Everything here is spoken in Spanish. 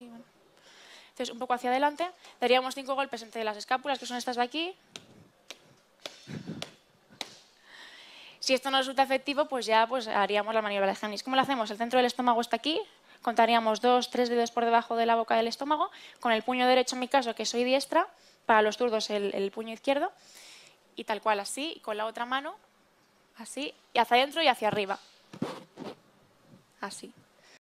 Entonces, un poco hacia adelante, daríamos cinco golpes entre las escápulas, que son estas de aquí. Si esto no resulta efectivo, pues ya pues, haríamos la maniobra de Janis. ¿Cómo lo hacemos? El centro del estómago está aquí, contaríamos dos, tres dedos por debajo de la boca del estómago, con el puño derecho en mi caso, que soy diestra, para los zurdos el, el puño izquierdo, y tal cual así, y con la otra mano, así, y hacia adentro y hacia arriba. Así.